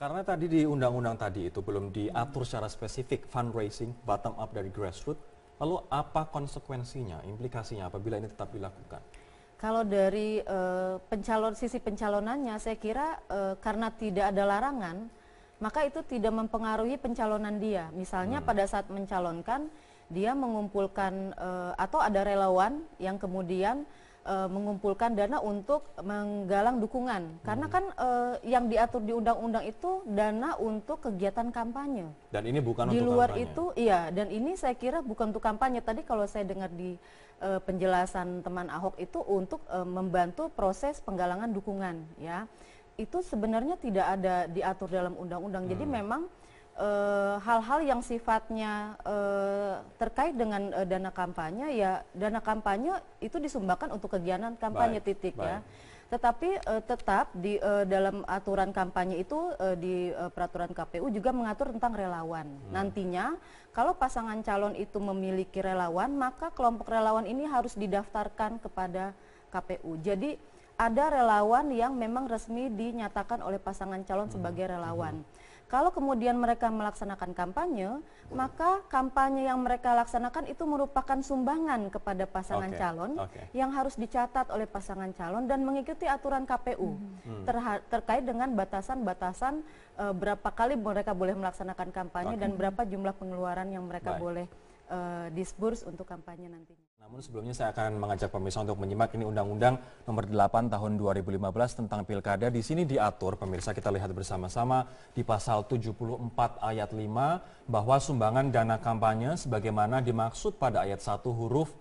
Karena tadi di undang-undang tadi itu belum diatur secara spesifik fundraising bottom up dari grassroots, lalu apa konsekuensinya, implikasinya apabila ini tetap dilakukan? Kalau dari uh, pencalon sisi pencalonannya, saya kira uh, karena tidak ada larangan, maka itu tidak mempengaruhi pencalonan dia. Misalnya hmm. pada saat mencalonkan, dia mengumpulkan uh, atau ada relawan yang kemudian uh, mengumpulkan dana untuk menggalang dukungan. Karena hmm. kan uh, yang diatur di undang-undang itu dana untuk kegiatan kampanye. Dan ini bukan di untuk luar kampanye. itu, iya. Dan ini saya kira bukan untuk kampanye. Tadi kalau saya dengar di uh, penjelasan teman Ahok itu untuk uh, membantu proses penggalangan dukungan, ya. Itu sebenarnya tidak ada diatur dalam undang-undang. Hmm. Jadi memang Eh, hal-hal yang sifatnya eh, terkait dengan eh, dana kampanye ya dana kampanye itu disumbangkan untuk kegiatan kampanye baik, titik ya. baik. ya tetapi uh, tetap di uh, dalam aturan kampanye itu uh, di uh, peraturan KPU juga mengatur tentang relawan. Hmm. Nantinya kalau pasangan calon itu memiliki relawan, maka kelompok relawan ini harus didaftarkan kepada KPU. Jadi ada relawan yang memang resmi dinyatakan oleh pasangan calon hmm. sebagai relawan. Hmm. Kalau kemudian mereka melaksanakan kampanye, maka kampanye yang mereka laksanakan itu merupakan sumbangan kepada pasangan okay. calon okay. yang harus dicatat oleh pasangan calon dan mengikuti aturan KPU hmm. hmm. Terha terkait dengan batasan-batasan e, berapa kali mereka boleh melaksanakan kampanye okay. dan berapa jumlah pengeluaran yang mereka Baik. boleh e, disburs untuk kampanye nantinya. Namun sebelumnya saya akan mengajak pemirsa untuk menyimak ini Undang-Undang Nomor 8 Tahun 2015 tentang Pilkada. Di sini diatur pemirsa kita lihat bersama-sama di pasal 74 ayat 5 bahwa sumbangan dana kampanye sebagaimana dimaksud pada ayat 1 huruf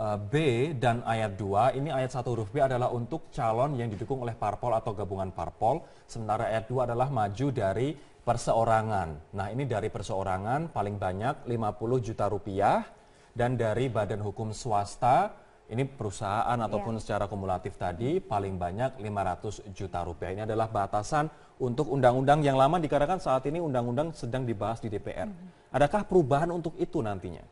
e, B dan ayat 2 ini ayat 1 huruf B adalah untuk calon yang didukung oleh parpol atau gabungan parpol sementara ayat 2 adalah maju dari perseorangan. Nah, ini dari perseorangan paling banyak 50 juta rupiah dan dari badan hukum swasta ini perusahaan ataupun iya. secara kumulatif tadi paling banyak 500 juta rupiah. Ini adalah batasan untuk undang-undang yang lama dikarenakan saat ini undang-undang sedang dibahas di DPR. Mm -hmm. Adakah perubahan untuk itu nantinya?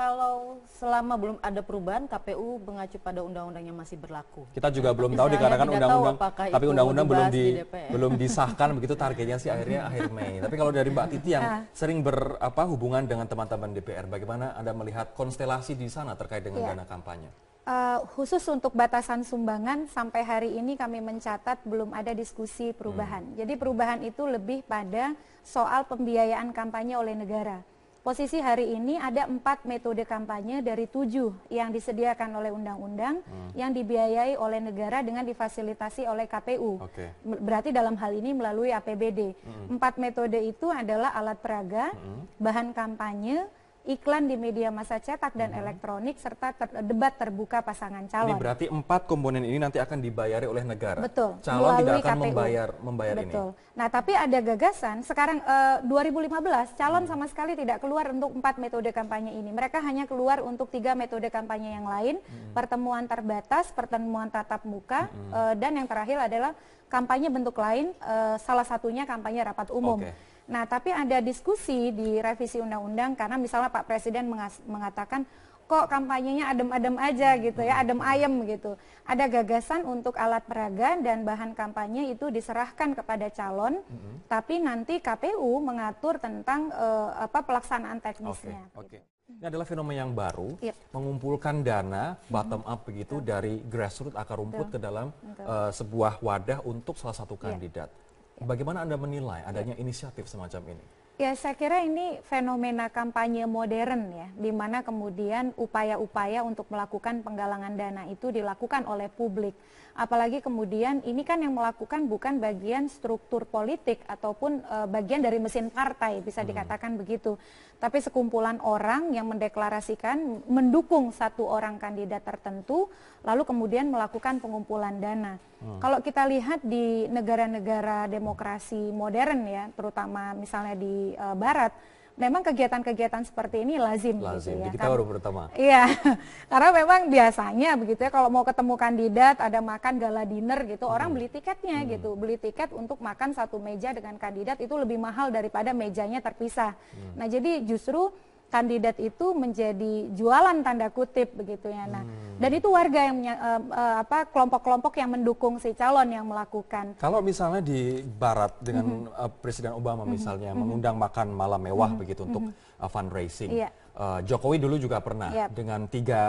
Kalau selama belum ada perubahan, KPU mengacu pada undang-undang yang masih berlaku. Kita juga belum tahu dikarenakan undang-undang, tapi undang-undang belum di, belum disahkan begitu targetnya sih akhirnya akhir Mei. Tapi kalau dari Mbak Titi yang ah. sering berhubungan hubungan dengan teman-teman DPR, bagaimana Anda melihat konstelasi di sana terkait dengan iya. dana kampanye? Uh, khusus untuk batasan sumbangan sampai hari ini kami mencatat belum ada diskusi perubahan. Hmm. Jadi perubahan itu lebih pada soal pembiayaan kampanye oleh negara. Posisi hari ini ada empat metode kampanye dari tujuh yang disediakan oleh undang-undang hmm. yang dibiayai oleh negara dengan difasilitasi oleh KPU. Okay. Berarti dalam hal ini melalui APBD. Hmm. Empat metode itu adalah alat peraga, hmm. bahan kampanye, iklan di media massa cetak dan hmm. elektronik serta ter debat terbuka pasangan calon. Ini berarti empat komponen ini nanti akan dibayari oleh negara. Betul. Calon tidak akan KPU. membayar membayar Betul. ini. Nah, tapi ada gagasan sekarang eh, 2015 calon hmm. sama sekali tidak keluar untuk empat metode kampanye ini. Mereka hanya keluar untuk tiga metode kampanye yang lain, hmm. pertemuan terbatas, pertemuan tatap muka, hmm. dan yang terakhir adalah kampanye bentuk lain eh, salah satunya kampanye rapat umum. Okay. Nah, tapi ada diskusi di revisi undang-undang karena misalnya Pak Presiden mengatakan kok kampanyenya adem-adem aja gitu ya, adem ayem gitu. Ada gagasan untuk alat peraga dan bahan kampanye itu diserahkan kepada calon, mm -hmm. tapi nanti KPU mengatur tentang uh, apa pelaksanaan teknisnya. Oke. Okay, okay. Gitu. Ini adalah fenomena yang baru, yep. Iya. mengumpulkan dana mm-hmm. bottom up begitu Betul. dari grassroots akar rumput Betul. ke dalam Uh, sebuah wadah untuk salah satu iya. kandidat. Yep bagaimana anda menilai adanya inisiatif semacam ini Ya, saya kira ini fenomena kampanye modern ya, di mana kemudian upaya-upaya untuk melakukan penggalangan dana itu dilakukan oleh publik. Apalagi kemudian ini kan yang melakukan bukan bagian struktur politik ataupun e, bagian dari mesin partai, bisa hmm. dikatakan hmm. begitu. Tapi sekumpulan orang yang mendeklarasikan mendukung satu orang kandidat tertentu, lalu kemudian melakukan pengumpulan dana. Hmm. Kalau kita lihat di negara-negara demokrasi modern ya, terutama misalnya di uh, barat memang kegiatan-kegiatan seperti ini lazim, gitu lazim. gitu ya. Kita kan? baru pertama. Iya, karena memang biasanya begitu ya kalau mau ketemu kandidat ada makan gala dinner gitu, hmm. orang beli tiketnya hmm. gitu, beli tiket untuk makan satu meja dengan kandidat itu lebih mahal daripada mejanya terpisah. Hmm. Nah jadi justru kandidat itu menjadi jualan tanda kutip begitu ya. Nah, hmm. dan itu warga yang uh, uh, apa kelompok-kelompok yang mendukung si calon yang melakukan. Kalau misalnya di barat dengan mm -hmm. Presiden Obama mm-hmm. misalnya mm -hmm. mengundang makan malam mewah mm -hmm. begitu untuk mm -hmm. uh, fundraising. Yeah. Iya. Jokowi dulu juga pernah yep. Iya. dengan tiga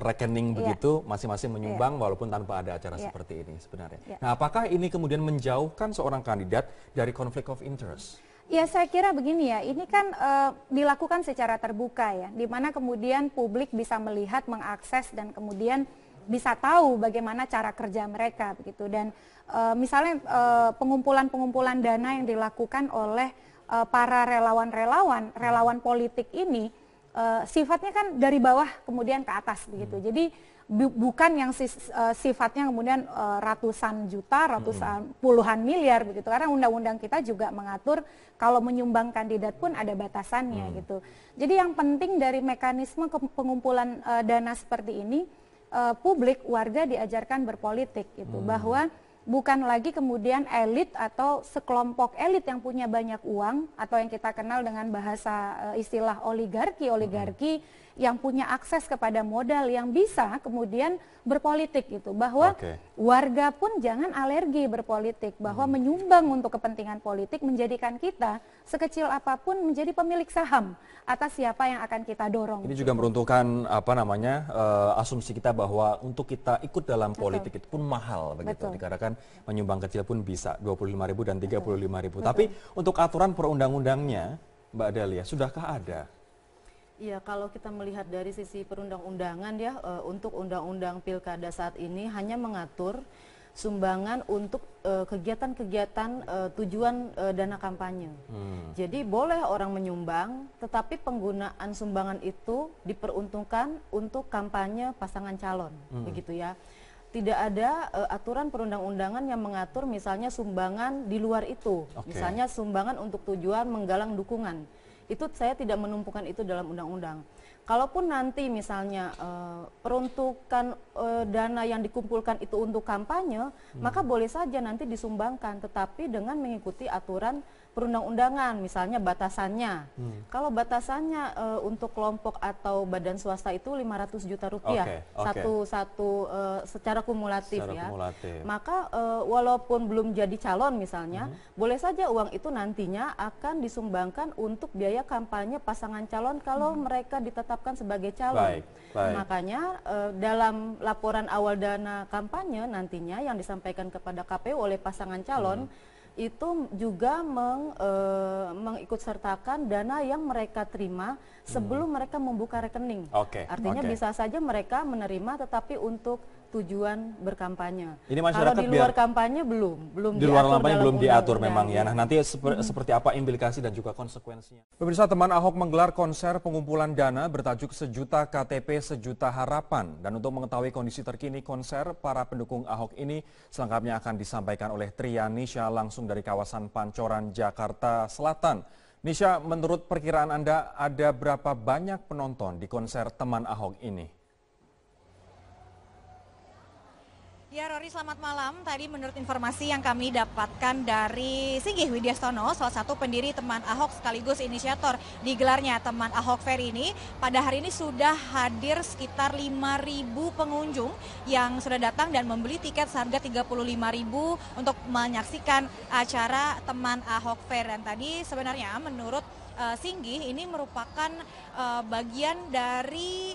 rekening iya. begitu masing masing-masing menyumbang yeah. walaupun tanpa ada acara yeah. seperti ini sebenarnya. Yeah. Nah, apakah ini kemudian menjauhkan seorang kandidat dari konflik of interest? Ya saya kira begini ya, ini kan e, dilakukan secara terbuka ya, di mana kemudian publik bisa melihat, mengakses dan kemudian bisa tahu bagaimana cara kerja mereka begitu. Dan e, misalnya eh, pengumpulan-pengumpulan dana yang dilakukan oleh e, para relawan-relawan, relawan politik ini e, sifatnya kan dari bawah kemudian ke atas begitu. Hmm. Jadi bu bukan yang eh, sifatnya kemudian eh, ratusan juta, ratusan puluhan miliar begitu. Karena undang-undang kita juga mengatur kalau menyumbang kandidat pun ada batasannya hmm. gitu. Jadi yang penting dari mekanisme pengumpulan uh, dana seperti ini uh, publik warga diajarkan berpolitik gitu hmm. bahwa bukan lagi kemudian elit atau sekelompok elit yang punya banyak uang atau yang kita kenal dengan bahasa eh, istilah oligarki oligarki hmm. yang punya akses kepada modal yang bisa kemudian berpolitik gitu bahwa okay. warga pun jangan alergi berpolitik bahwa hmm. menyumbang untuk kepentingan politik menjadikan kita sekecil apapun menjadi pemilik saham atas siapa yang akan kita dorong. Ini juga meruntuhkan apa namanya uh, asumsi kita bahwa untuk kita ikut dalam politik Betul. itu pun mahal begitu dikarenakan menyumbang kecil pun bisa 25.000 dan 35.000. Tapi untuk aturan perundang-undangnya, Mbak Delia, sudahkah ada? Iya, kalau kita melihat dari sisi perundang-undangan ya, e, untuk undang-undang pilkada saat ini hanya mengatur sumbangan untuk eh, kegiatan-kegiatan e, e, tujuan dana kampanye. Hmm. Jadi boleh orang menyumbang, tetapi penggunaan sumbangan itu diperuntukkan untuk kampanye pasangan calon, hmm. begitu ya tidak ada uh, aturan perundang-undangan yang mengatur misalnya sumbangan di luar itu. Okay. Misalnya sumbangan untuk tujuan menggalang dukungan. Itu saya tidak menumpukan itu dalam undang-undang. Kalaupun nanti misalnya uh, peruntukan uh, dana yang dikumpulkan itu untuk kampanye, hmm. maka boleh saja nanti disumbangkan tetapi dengan mengikuti aturan perundang-undangan, misalnya batasannya. Hmm. Kalau batasannya e, untuk kelompok atau badan swasta itu 500 juta rupiah okay, okay. satu satu e, secara kumulatif secara ya. Kumulatif. Maka e, walaupun belum jadi calon misalnya, hmm. boleh saja uang itu nantinya akan disumbangkan untuk biaya kampanye pasangan calon kalau hmm. mereka ditetapkan sebagai calon. Baik, baik. Makanya e, dalam laporan awal dana kampanye nantinya yang disampaikan kepada KPU oleh pasangan calon hmm itu juga meng, e, eh, mengikutsertakan dana yang mereka terima sebelum hmm. mereka membuka rekening. Okay. Artinya okay. bisa saja mereka menerima tetapi untuk tujuan berkampanye. Ini masyarakat Kalau di luar biar, kampanye belum, belum di luar kampanye belum diatur memang ya. Nah, nanti seper, hmm. seperti apa implikasi dan juga konsekuensinya. Pemirsa teman Ahok menggelar konser pengumpulan dana bertajuk Sejuta KTP Sejuta Harapan dan untuk mengetahui kondisi terkini konser para pendukung Ahok ini selengkapnya akan disampaikan oleh Nisha langsung dari kawasan Pancoran Jakarta Selatan. Nisha, menurut perkiraan Anda ada berapa banyak penonton di konser teman Ahok ini? Ya Rory selamat malam. Tadi menurut informasi yang kami dapatkan dari Singgih Widiastono, salah satu pendiri teman Ahok sekaligus inisiator digelarnya teman Ahok Fair ini, pada hari ini sudah hadir sekitar 5.000 pengunjung yang sudah datang dan membeli tiket seharga 35.000 untuk menyaksikan acara teman Ahok Fair. Dan tadi sebenarnya menurut eh, Singgih ini merupakan eh, bagian dari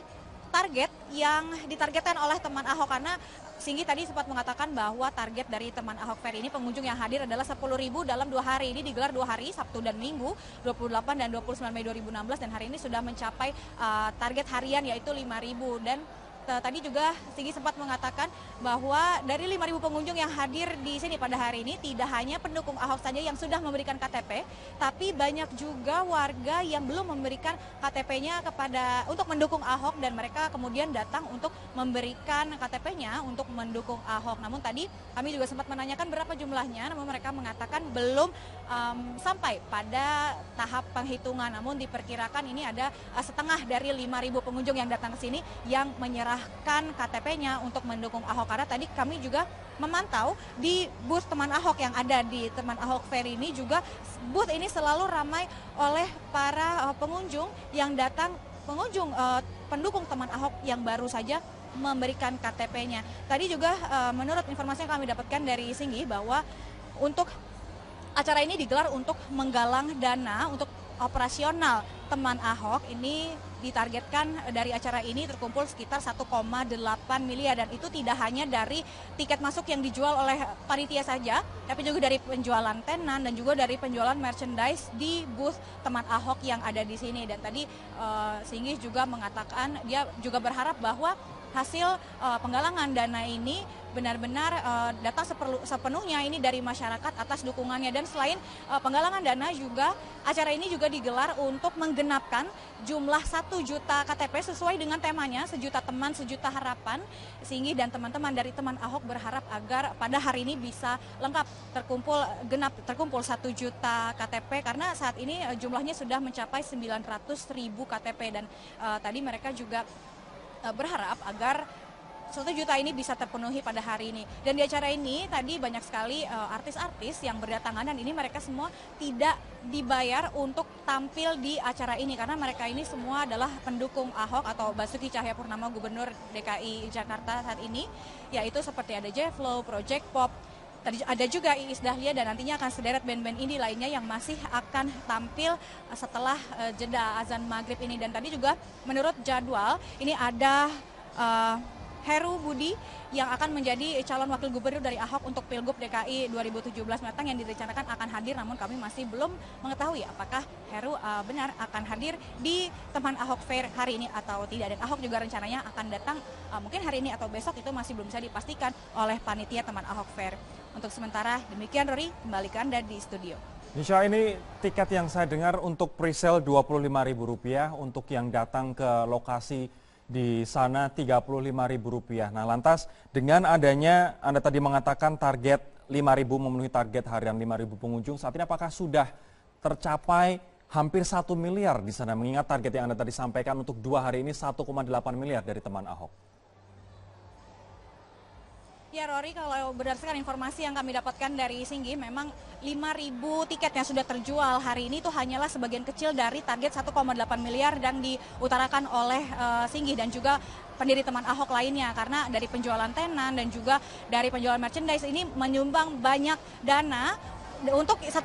target yang ditargetkan oleh teman Ahok karena Singgi tadi sempat mengatakan bahwa target dari teman Ahok Fair ini pengunjung yang hadir adalah ribu dalam dua hari. Ini digelar dua hari, Sabtu dan Minggu, 28 dan 29 Mei 2016 dan hari ini sudah mencapai uh, target harian yaitu 5.000 dan Eh, tadi juga Sigi sempat mengatakan bahwa dari 5.000 pengunjung yang hadir di sini pada hari ini tidak hanya pendukung Ahok saja yang sudah memberikan KTP, tapi banyak juga warga yang belum memberikan KTP-nya kepada untuk mendukung Ahok dan mereka kemudian datang untuk memberikan KTP-nya untuk mendukung Ahok. Namun tadi kami juga sempat menanyakan berapa jumlahnya, namun mereka mengatakan belum um, sampai pada tahap penghitungan. Namun diperkirakan ini ada eh, setengah dari 5.000 pengunjung yang datang ke sini yang menyerah menyerahkan KTP-nya untuk mendukung Ahok karena tadi kami juga memantau di bus teman Ahok yang ada di teman Ahok Ferry ini juga bus ini selalu ramai oleh para eh, pengunjung yang datang pengunjung eh, pendukung teman Ahok yang baru saja memberikan KTP-nya. Tadi juga eh, menurut informasi yang kami dapatkan dari Singgi bahwa untuk acara ini digelar untuk menggalang dana untuk operasional teman Ahok ini ditargetkan dari acara ini terkumpul sekitar 1,8 miliar dan itu tidak hanya dari tiket masuk yang dijual oleh panitia saja, tapi juga dari penjualan tenan dan juga dari penjualan merchandise di booth teman Ahok yang ada di sini. Dan tadi uh, Singgih juga mengatakan dia juga berharap bahwa hasil uh, penggalangan dana ini benar-benar uh, datang seperlu, sepenuhnya ini dari masyarakat atas dukungannya dan selain uh, penggalangan dana juga acara ini juga digelar untuk menggenapkan jumlah 1 juta KTP sesuai dengan temanya sejuta teman sejuta harapan singgi dan teman-teman dari teman Ahok berharap agar pada hari ini bisa lengkap terkumpul genap terkumpul 1 juta KTP karena saat ini jumlahnya sudah mencapai 900 ribu KTP dan uh, tadi mereka juga Eh, berharap agar 1 juta ini bisa terpenuhi pada hari ini. Dan di acara ini tadi banyak sekali eh, artis-artis uh, yang berdatangan dan ini mereka semua tidak dibayar untuk tampil di acara ini karena mereka ini semua adalah pendukung Ahok atau Basuki Cahaya Purnama Gubernur DKI Jakarta saat ini yaitu seperti ada Lowe, Project Pop, ada juga Iis Dahlia dan nantinya akan sederet band-band ini lainnya yang masih akan tampil eh, setelah eh, jeda azan maghrib ini. Dan tadi juga menurut jadwal ini ada uh, Heru Budi yang akan menjadi calon wakil gubernur dari Ahok untuk Pilgub DKI 2017 mendatang yang direncanakan akan hadir namun kami masih belum mengetahui apakah Heru uh, benar akan hadir di teman Ahok Fair hari ini atau tidak dan Ahok juga rencananya akan datang uh, mungkin hari ini atau besok itu masih belum bisa dipastikan oleh panitia teman Ahok Fair. Untuk sementara, demikian Rory, kembali ke Anda di studio. Nisha, ini tiket yang saya dengar untuk pre-sale presale Rp25.000 untuk yang datang ke lokasi di sana Rp35.000. Nah, lantas dengan adanya Anda tadi mengatakan target 5.000 memenuhi target harian 5.000 pengunjung, saat ini apakah sudah tercapai hampir 1 miliar di sana mengingat target yang Anda tadi sampaikan untuk dua hari ini 1,8 miliar dari teman Ahok? Ya Rory, kalau berdasarkan informasi yang kami dapatkan dari Singgi, memang 5.000 tiket yang sudah terjual hari ini itu hanyalah sebagian kecil dari target 1,8 miliar yang diutarakan oleh uh, eh, Singgi dan juga pendiri teman Ahok lainnya. Karena dari penjualan tenan dan juga dari penjualan merchandise ini menyumbang banyak dana untuk 1,8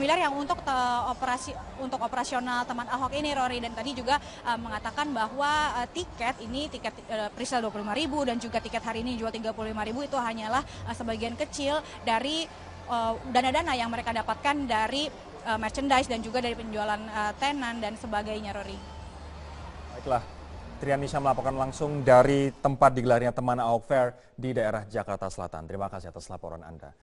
miliar yang untuk eh, operasi untuk operasional teman Ahok ini Rory dan tadi juga uh, mengatakan bahwa uh, tiket ini tiket uh, presale 25.000 dan juga tiket hari ini jual 35.000 itu hanyalah uh, sebagian kecil dari dana-dana uh, yang mereka dapatkan dari uh, merchandise dan juga dari penjualan uh, tenan dan sebagainya Rory. Baiklah, Trianisha melaporkan langsung dari tempat digelarnya teman Ahok Fair di daerah Jakarta Selatan. Terima kasih atas laporan Anda.